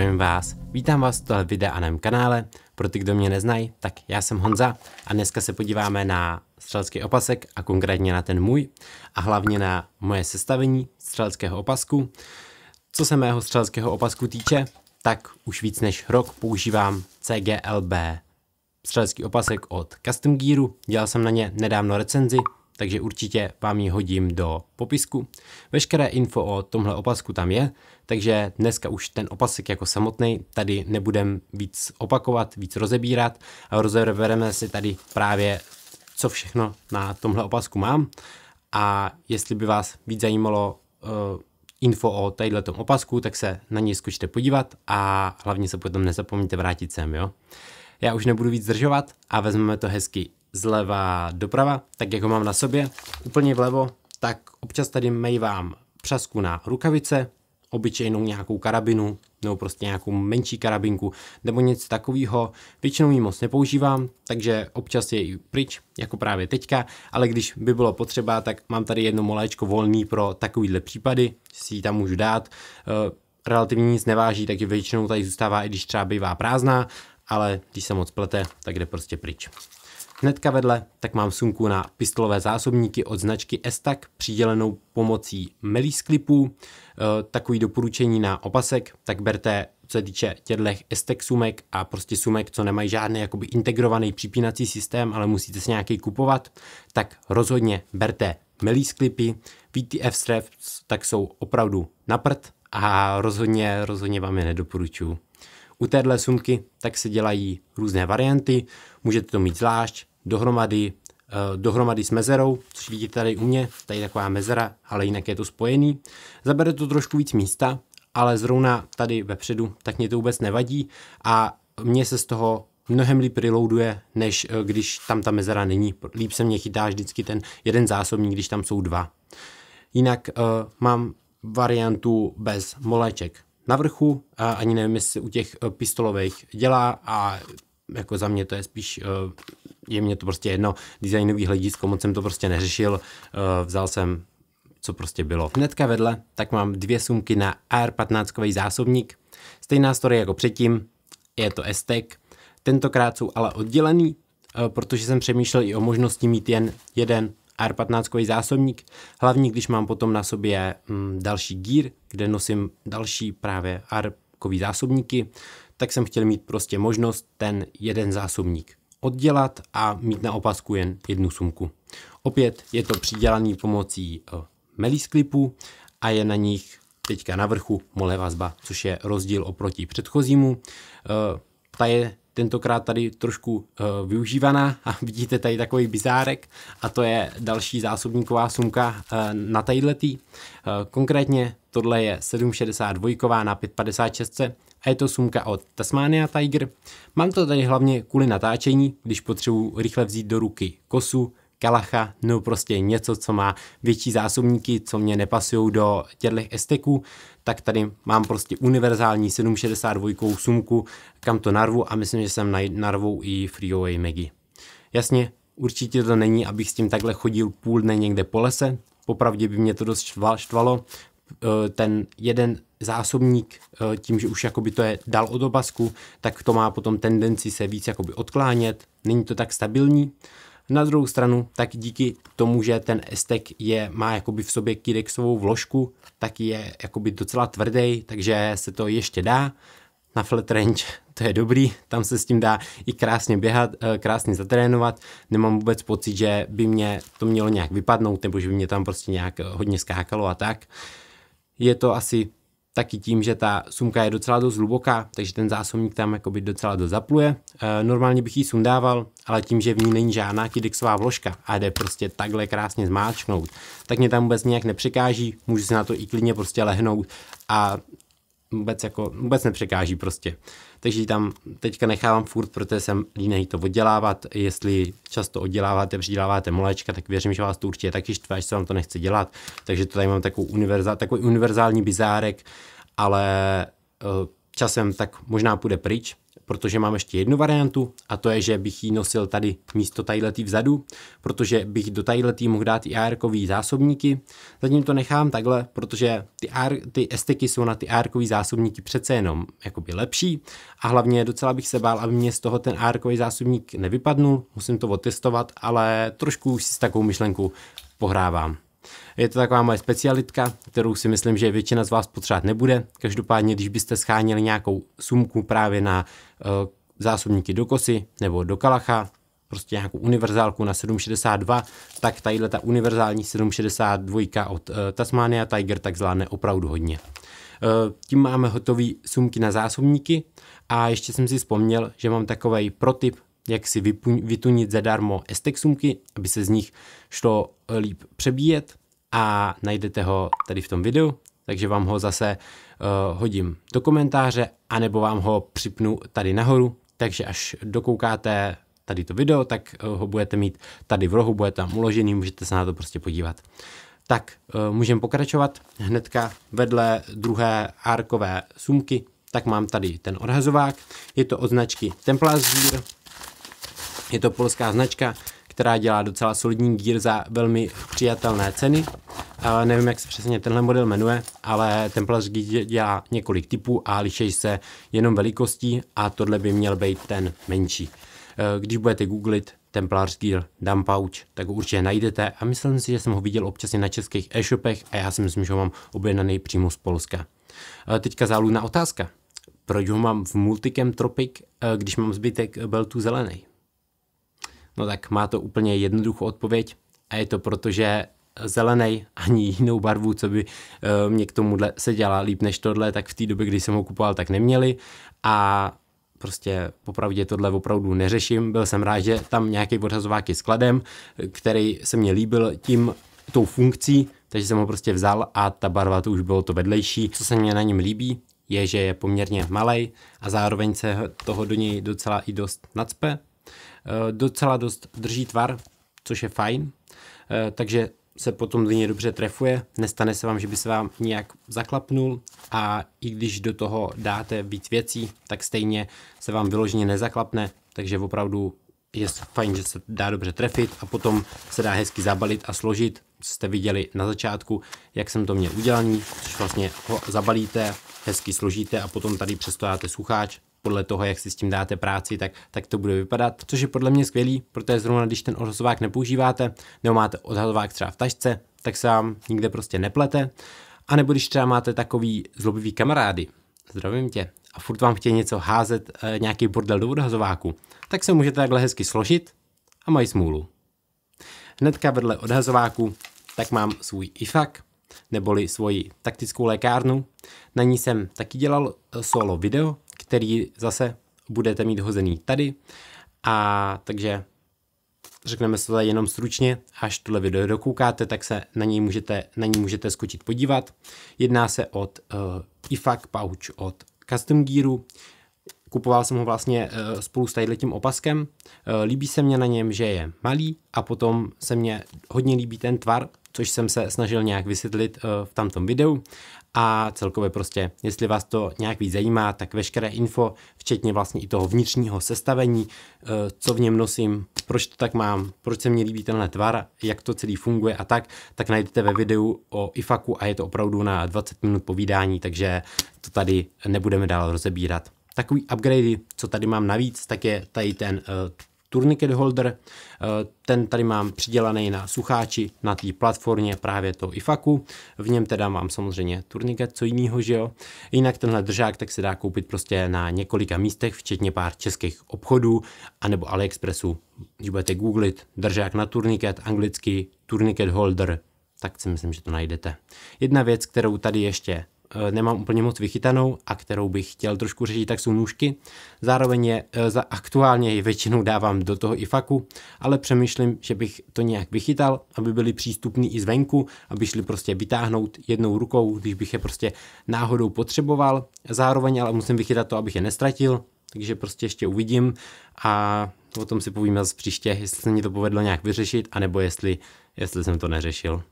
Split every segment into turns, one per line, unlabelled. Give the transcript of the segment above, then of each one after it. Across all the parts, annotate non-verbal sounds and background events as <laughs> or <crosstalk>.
Zdravím vás, vítám vás v tohle mém kanále. Pro ty, kdo mě neznají, tak já jsem Honza a dneska se podíváme na střelecký opasek a konkrétně na ten můj a hlavně na moje sestavení střeleckého opasku. Co se mého střeleckého opasku týče, tak už víc než rok používám CGLB střelecký opasek od Custom Gearu. Dělal jsem na ně nedávno recenzi, takže určitě vám ji hodím do popisku. Veškeré info o tomhle opasku tam je, takže dneska už ten opasek jako samotný tady nebudem víc opakovat, víc rozebírat a rozebereme si tady právě, co všechno na tomhle opasku mám a jestli by vás víc zajímalo uh, info o tom opasku, tak se na něj skočte podívat a hlavně se potom nezapomeňte vrátit sem, jo? Já už nebudu víc zdržovat a vezmeme to hezky zleva doprava, tak jak ho mám na sobě, úplně vlevo, tak občas tady mejvám přasku na rukavice, obyčejnou nějakou karabinu nebo prostě nějakou menší karabinku nebo něco takového. Většinou ji moc nepoužívám, takže občas je i pryč, jako právě teďka, ale když by bylo potřeba, tak mám tady jedno moléčko volný pro takovýhle případy, si ji tam můžu dát. Eh, relativně nic neváží, takže většinou tady zůstává, i když třeba bývá prázdná, ale když se moc plete, tak jde prostě pryč. Hnedka vedle tak mám sumku na pistolové zásobníky od značky Estak, přidělenou pomocí melis klipů. E, takový doporučení na opasek, tak berte co se týče těchto Estek sumek a prostě sumek, co nemají žádný jakoby integrovaný připínací systém, ale musíte si nějaký kupovat, tak rozhodně berte melis klipy, VTF straps, tak jsou opravdu na prd a rozhodně, rozhodně vám je nedoporučuju. U téhle sumky tak se dělají různé varianty, můžete to mít zvlášť, dohromady, eh, dohromady s mezerou, což vidíte tady u mě, tady je taková mezera, ale jinak je to spojený. Zabere to trošku víc místa, ale zrovna tady vepředu, tak mě to vůbec nevadí a mně se z toho mnohem líp reloaduje, než eh, když tam ta mezera není. Líp se mě chytá vždycky ten jeden zásobník, když tam jsou dva. Jinak uh, mám variantu bez moléček na vrchu, a ani nevím, jestli u těch pistolových dělá a jako za mě to je spíš je mě to prostě jedno designový hledisko, moc jsem to prostě neřešil, eh, vzal jsem co prostě bylo. Hnedka vedle tak mám dvě sumky na AR15 zásobník. Stejná story jako předtím, je to Estek. Tentokrát jsou ale oddělený, eh, protože jsem přemýšlel i o možnosti mít jen jeden AR15 zásobník, hlavně když mám potom na sobě mm, další gír, kde nosím další právě AR zásobníky, tak jsem chtěl mít prostě možnost ten jeden zásobník oddělat a mít na opasku jen jednu sumku. Opět je to přidělaný pomocí eh, melis a je na nich teďka na vrchu mole vazba, což je rozdíl oproti předchozímu. Eh, ta je tentokrát tady trošku eh, využívaná <laughs> a vidíte tady takový bizárek a to je další zásobníková sumka na tadyhletý. Konkrétně tohle je 762 na 556 a je to sumka od Tasmania Tiger. Mám to tady hlavně kvůli natáčení, když potřebuji rychle vzít do ruky kosu, kalacha nebo prostě něco, co má větší zásobníky, co mě nepasují do těchto esteků, tak tady mám prostě univerzální 762 sumku, kam to narvu a myslím, že jsem narvou i Freeway Megi. Jasně, určitě to není, abych s tím takhle chodil půl dne někde po lese, popravdě by mě to dost štvalo, Eh, ten jeden zásobník eh, tím, že už jakoby to je dal od opasku, tak to má potom tendenci se víc jakoby odklánět, není to tak stabilní. Na druhou stranu, tak díky tomu, že ten estek je, má jakoby v sobě kidexovou vložku, tak je jakoby docela tvrdý, takže se to ještě dá. Na flat range <laughs> to je dobrý, tam se s tím dá i krásně běhat, eh, krásně zatrénovat, nemám vůbec pocit, že by mě to mělo nějak vypadnout, nebo že by mě tam prostě nějak hodně skákalo a tak. Uh, je to asi taky tím, že ta sumka je docela dost hluboká, takže ten zásobník tam jakoby docela dost zapluje. E, normálně bych ji sundával, ale tím, že v ní není žádná kidexová vložka a jde prostě takhle krásně zmáčknout, tak mě tam vůbec nějak nepřekáží, můžu si na to i klidně prostě lehnout a vůbec, jako, vůbec nepřekáží prostě. Takže ji tam teďka nechávám furt, protože jsem línej to oddělávat. Jestli často odděláváte, přiděláváte molečka, tak věřím, že vás to určitě taky štve, až se vám to nechce dělat. Takže to tady mám takovou univerzál, takový univerzální bizárek, ale eh, časem tak možná půjde pryč, protože mám ještě jednu variantu a to je, že bych ji nosil tady místo tadyhletý vzadu, protože bych do tadyhletý mohl dát i ar zásobníky. Zatím to nechám takhle, protože ty, AR, ty esteky jsou na ty ar zásobníky přece jenom jakoby lepší a hlavně docela bych se bál, aby mě z toho ten ar zásobník nevypadnul, musím to otestovat, ale trošku už si s takovou myšlenkou pohrávám. Je to taková moje specialitka, kterou si myslím, že většina z vás potřebovat nebude. Každopádně, když byste scháněli nějakou sumku právě na uh, zásobníky do kosy nebo do kalacha, prostě nějakou univerzálku na 762, tak tadyhle ta univerzální 762 od uh, Tasmania Tiger tak zvládne opravdu hodně. Uh, tím máme hotové sumky na zásobníky a ještě jsem si vzpomněl, že mám takový protip jak si vypuň, vytunit zadarmo estek sumky, aby se z nich šlo líp přebíjet a najdete ho tady v tom videu, takže vám ho zase uh, hodím do komentáře anebo vám ho připnu tady nahoru, takže až dokoukáte tady to video, tak uh, ho budete mít tady v rohu, bude tam uložený, můžete se na to prostě podívat. Tak, uh, můžeme pokračovat. Hnedka vedle druhé árkové sumky, tak mám tady ten odhazovák. Je to od značky Templar je to polská značka, která dělá docela solidní gír za velmi přijatelné ceny. Uh, nevím, jak se přesně tenhle model jmenuje, ale Templar dělá několik typů a liší se jenom velikostí a tohle by měl být ten menší. E, když budete googlit Templar Gear Dump Pouch, tak ho určitě najdete a myslím si, že jsem ho viděl občas i na českých e-shopech a já si myslím, že ho mám objednaný přímo z Polska. Uh, teďka záludná otázka. Proč ho mám v Multicam Tropic, e, když mám zbytek beltu zelený? No tak má to úplně jednoduchou odpověď a je to proto, že zelený ani jinou barvu, co by eh, mě k tomuhle se dělá líp než tohle, tak v té době, kdy jsem ho kupoval, tak neměli a prostě popravdě tohle opravdu neřeším. Byl jsem rád, že tam nějaký odhazováky s kladem, který se mě líbil tím, tou funkcí, takže jsem ho prostě vzal a ta barva to už bylo to vedlejší. Co se mně na něm líbí, je, že je poměrně malý a zároveň se toho do něj docela i dost nacpe, Eh, docela dost drží tvar, což je fajn, eh, takže se potom linie dobře trefuje, nestane se vám, že by se vám nějak zaklapnul a i když do toho dáte víc věcí, tak stejně se vám vyloženě nezaklapne, takže opravdu je fajn, že se dá dobře trefit a potom se dá hezky zabalit a složit. Jste viděli na začátku, jak jsem to měl udělaný, což vlastně ho zabalíte, hezky složíte a potom tady přestojáte sucháč, podle toho, jak si s tím dáte práci, tak, tak to bude vypadat, což je podle mě skvělý, protože zrovna když ten odhazovák nepoužíváte, nebo máte odhazovák třeba v tašce, tak se vám nikde prostě neplete. A nebo když třeba máte takový zlobivý kamarády, zdravím tě, a furt vám chtějí něco házet, e, nějaký bordel do odhazováku, tak se můžete takhle hezky složit a mají smůlu. Hnedka vedle odhazováku tak mám svůj IFAK, neboli svoji taktickou lékárnu. Na ní jsem taky dělal eh, solo video, který zase budete mít hozený tady. A takže řekneme se to tady jenom stručně, až tohle video dokoukáte, tak se na něj můžete, na ní můžete skočit podívat. Jedná se od uh, eh, IFAC pouch od Custom Gearu, Kupoval jsem ho vlastně eh, spolu s tím opaskem. Eh, líbí se mě na něm, že je malý a potom se mně hodně líbí ten tvar, což jsem se snažil nějak vysvětlit eh, v tamtom videu. A celkově prostě, jestli vás to nějak víc zajímá, tak veškeré info, včetně vlastně i toho vnitřního sestavení, eh, co v něm nosím, proč to tak mám, proč se mi líbí tenhle tvar, jak to celý funguje a tak, tak najdete ve videu o IFAKu a je to opravdu na 20 minut povídání, takže to tady nebudeme dál rozebírat. Takový upgrade, co tady mám navíc, tak je tady ten eh, Tourniquet holder, eh, ten tady mám přidělaný na sucháči na té platformě právě to IFAKu, v něm teda mám samozřejmě tourniquet, co jiného, že jo. Jinak tenhle držák tak se dá koupit prostě na několika místech, včetně pár českých obchodů, anebo AliExpressu, když budete googlit držák na tourniquet, anglicky tourniquet holder, tak si myslím, že to najdete. Jedna věc, kterou tady ještě Eh, nemám úplně moc vychytanou a kterou bych chtěl trošku řešit, tak jsou nůžky. Zároveň je eh, za aktuálně ji většinou dávám do toho i faku, ale přemýšlím, že bych to nějak vychytal, aby byly přístupný i zvenku, aby šli prostě vytáhnout jednou rukou, když bych je prostě náhodou potřeboval. Zároveň ale musím vychytat to, abych je nestratil, takže prostě ještě uvidím a O tom si povíme zase příště, jestli se mi to povedlo nějak vyřešit, anebo jestli, jestli jsem to neřešil.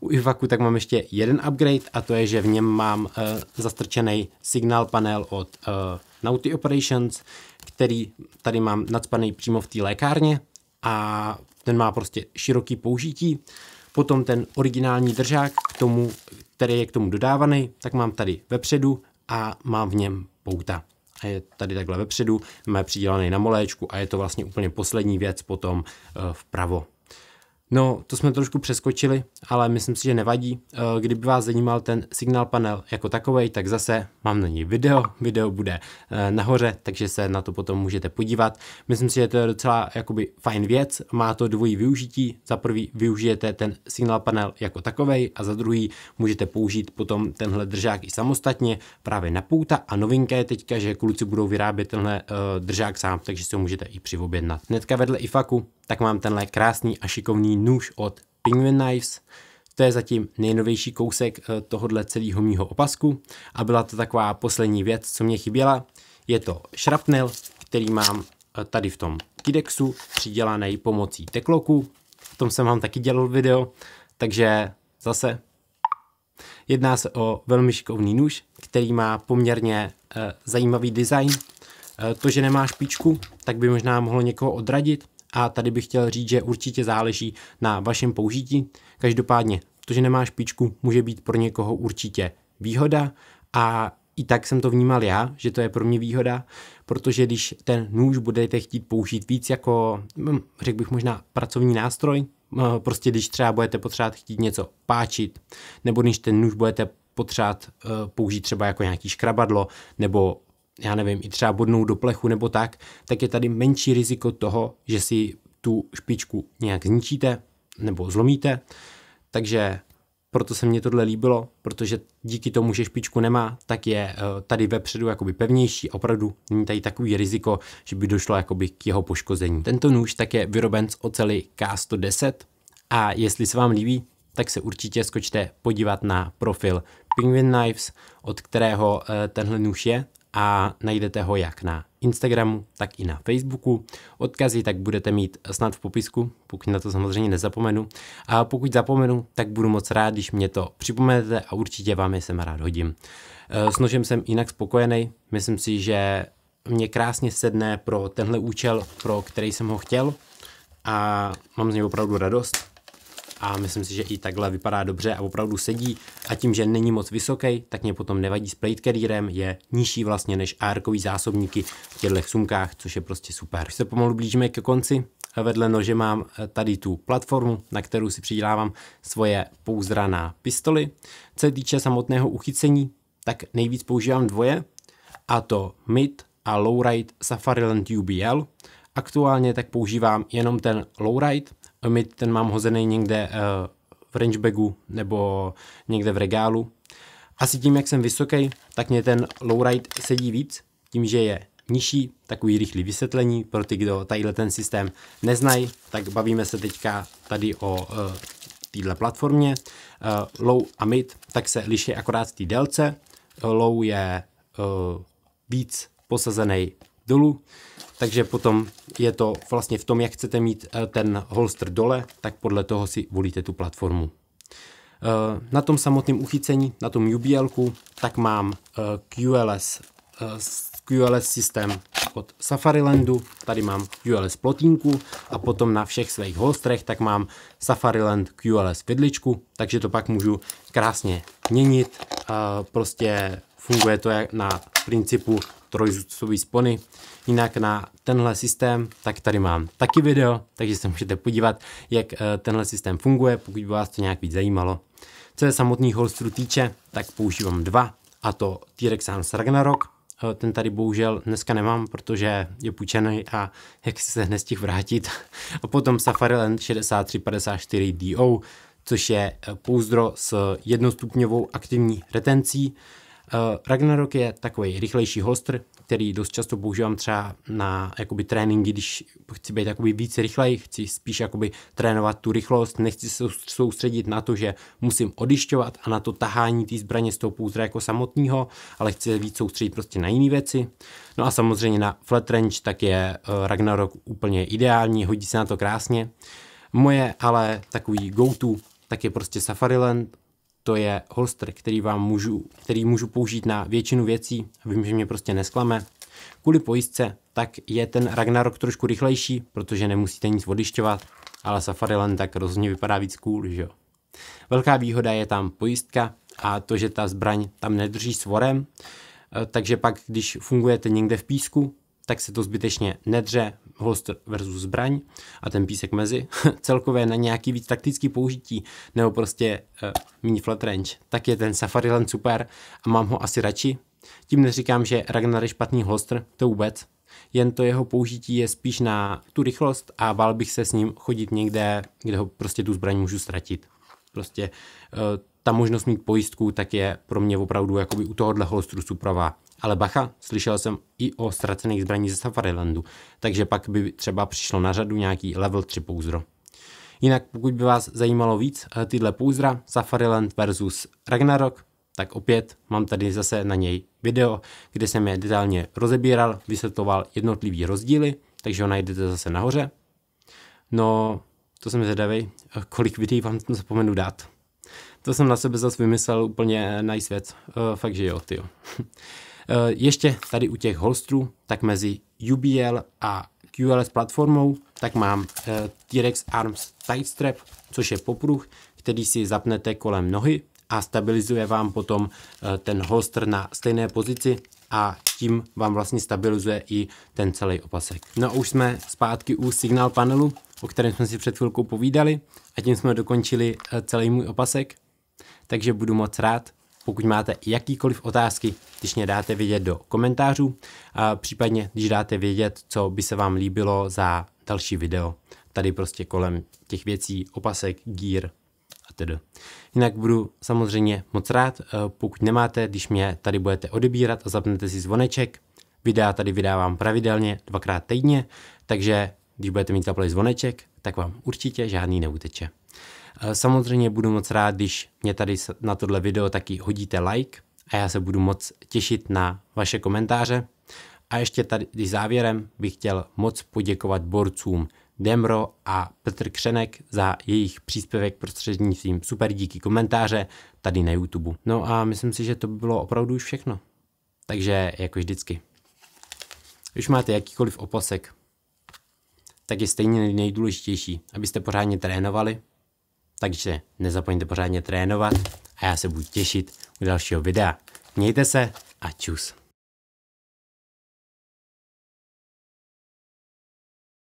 U Ivaku tak mám ještě jeden upgrade a to je, že v něm mám uh, zastrčený signál panel od uh, Naughty Operations, který tady mám nadspaný přímo v té lékárně a ten má prostě široký použití. Potom ten originální držák, k tomu, který je k tomu dodávaný, tak mám tady vepředu a mám v něm pouta je tady takhle vepředu, máme přidělaný na moléčku a je to vlastně úplně poslední věc potom eh, vpravo. No, to jsme trošku přeskočili, ale myslím si, že nevadí. Eh, kdyby vás zajímal ten signál panel jako takový, tak zase mám na něj video. Video bude eh, nahoře, takže se na to potom můžete podívat. Myslím si, že to je docela jakoby fajn věc. Má to dvojí využití. Za prvý využijete ten signál panel jako takový a za druhý můžete použít potom tenhle držák i samostatně právě na pouta. A novinka je teďka, že kluci budou vyrábět tenhle eh, držák sám, takže si ho můžete i přivobědnat. Hnedka vedle IFAKu tak mám tenhle krásný a šikovný nůž od Penguin Knives. To je zatím nejnovější kousek eh, tohohle celého mýho opasku a byla to taková poslední věc, co mě chyběla. Je to šrapnel, který mám eh, tady v tom kidexu, přidělaný pomocí tekloku. O tom jsem vám taky dělal video, takže zase Jedná se o velmi šikovný nůž, který má poměrně e, zajímavý design. E, to, že nemá špičku, tak by možná mohlo někoho odradit, a tady bych chtěl říct, že určitě záleží na vašem použití. Každopádně to, že nemá špičku, může být pro někoho určitě výhoda a i tak jsem to vnímal já, že to je pro mě výhoda, protože když ten nůž budete chtít použít víc jako, hm, řekl bych možná, pracovní nástroj, hm, prostě když třeba budete potřebovat chtít něco páčit, nebo když ten nůž budete potřebovat hm, použít třeba jako nějaký škrabadlo nebo já nevím, i třeba bodnou do plechu nebo tak, tak je tady menší riziko toho, že si tu špičku nějak zničíte nebo zlomíte. Takže proto se mně tohle líbilo, protože díky tomu, že špičku nemá, tak je eh, tady vepředu jakoby pevnější, opravdu není tady takový riziko, že by došlo jakoby k jeho poškození. Tento nůž tak je vyroben z oceli K110 a jestli se vám líbí, tak se určitě skočte podívat na profil Penguin Knives, od kterého eh, tenhle nůž je a najdete ho jak na Instagramu, tak i na Facebooku. Odkazy tak budete mít snad v popisku, pokud na to samozřejmě nezapomenu. A pokud zapomenu, tak budu moc rád, když mě to připomenete a určitě vám je sem rád hodím. E, s nožem jsem jinak spokojený, myslím si, že mě krásně sedne pro tenhle účel, pro který jsem ho chtěl a mám z něj opravdu radost a myslím si, že i takhle vypadá dobře a opravdu sedí a tím, že není moc vysoký, tak mě potom nevadí s plate carrierem, je nižší vlastně než ar zásobníky v těchto sumkách, což je prostě super. Když se pomalu blížíme ke konci, vedle nože mám eh, tady tu platformu, na kterou si přidělávám svoje pouzdra na pistoli. Co se týče samotného uchycení, tak nejvíc používám dvoje, a to mid a lowride Safariland UBL. Aktuálně tak používám jenom ten lowride, my ten mám hozený někde eh, v rangebagu nebo někde v regálu. Asi tím, jak jsem vysoký, tak mě ten lowride sedí víc, tím, že je nižší, takový rychlý vysvětlení pro ty, kdo tadyhle ten systém neznají, tak bavíme se teďka tady o eh, e, této platformě. E, low a mid, tak se liší akorát v té délce. Low je e, víc posazený dolů, takže potom je to vlastně v tom, jak chcete mít eh, ten holster dole, tak podle toho si volíte tu platformu. Eh, na tom samotném uchycení, na tom UBL, tak mám eh, QLS, QLS systém od Safarilandu, tady mám QLS plotínku a potom na všech svých holstrech tak mám Safariland QLS vidličku, takže to pak můžu krásně měnit, prostě funguje to na principu trojzůstový spony. Jinak na tenhle systém, tak tady mám taky video, takže se můžete podívat, jak eh, tenhle systém funguje, pokud by vás to nějak víc zajímalo. Co je samotný holstru týče, tak používám dva, a to t s Ragnarok, eh, ten tady bohužel dneska nemám, protože je půjčený a jak se nestih vrátit. <laughs> A potom Safari Land 6354 DO, což je eh, pouzdro s jednostupňovou aktivní retencí, Eh, Ragnarok je takový rychlejší holster, který dost často používám třeba na jakoby, tréninky, když chci být jakoby, víc rychlej, chci spíš jakoby, trénovat tu rychlost, nechci se soustředit na to, že musím odišťovat a na to tahání té zbraně z toho pouzdra jako samotného, ale chci se víc soustředit prostě na jiné věci. No a samozřejmě na flat range tak je eh, Ragnarok úplně ideální, hodí se na to krásně. Moje ale takový go-to tak je prostě Safari Land to je holster, který vám můžu, který můžu použít na většinu věcí, vím, že mě prostě nesklame. Kvůli pojistce, tak je ten Ragnarok trošku rychlejší, protože nemusíte nic odlišťovat, ale Safari Land tak rozhodně vypadá víc cool, že jo. Velká výhoda je tam pojistka a to, že ta zbraň tam nedrží svorem, eh, takže pak, když fungujete někde v písku, tak se to zbytečně nedře, holster versus zbraň a ten písek mezi, <laughs> celkově na nějaký víc taktický použití nebo prostě uh, eh, mini flat range, tak je ten Safari Land super a mám ho asi radši. Tím neříkám, že Ragnar je špatný holster, to vůbec, jen to jeho použití je spíš na tu rychlost a bál bych se s ním chodit někde, kde ho prostě tu zbraň můžu ztratit. Prostě uh, ta možnost mít pojistku, tak je pro mě opravdu jakoby u tohohle holstru supravá. Ale bacha, slyšel jsem i o ztracených zbraní ze Safarilandu, takže pak by třeba přišlo na řadu nějaký level 3 pouzdro. Jinak pokud by vás zajímalo víc eh, tyhle pouzdra Safariland versus Ragnarok, tak opět mám tady zase na něj video, kde jsem je detailně rozebíral, vysvětloval jednotlivý rozdíly, takže ho najdete zase nahoře. No, to jsem zvědavý, eh, kolik videí vám zapomenu dát. To jsem na sebe zase vymyslel úplně nice věc. Uh, eh, fakt, že jo, ty jo. <laughs> Eh, ještě tady u těch holstrů, tak mezi UBL a QLS platformou, tak mám uh, T-Rex Arms Tight Strap, což je popruh, který si zapnete kolem nohy a stabilizuje vám potom ten holster na stejné pozici a tím vám vlastně stabilizuje i ten celý opasek. No už jsme zpátky u signál panelu o kterém jsme si před chvilkou povídali a tím jsme dokončili eh, celý můj opasek. Takže budu moc rád, pokud máte jakýkoliv otázky, když mě dáte vědět do komentářů a případně když dáte vědět, co by se vám líbilo za další video. Tady prostě kolem těch věcí, opasek, gear a tedy. Jinak budu samozřejmě moc rád, eh, pokud nemáte, když mě tady budete odebírat a zapnete si zvoneček. Videa tady vydávám pravidelně dvakrát týdně, takže když budete mít zaplej zvoneček, tak vám určitě žádný neuteče. Eh, samozřejmě budu moc rád, když mě tady na tohle video taky hodíte like a já se budu moc těšit na vaše komentáře. A ještě tady závěrem bych chtěl moc poděkovat borcům Demro a Petr Křenek za jejich příspěvek prostřednictvím super díky komentáře tady na YouTube. No a myslím si, že to by bylo opravdu už všechno. Takže jako vždycky. Když máte jakýkoliv oposek, tak je stejně nejdůležitější, abyste pořádně trénovali. Takže nezapomeňte pořádně trénovat a já se budu těšit u dalšího videa. Mějte se a čus.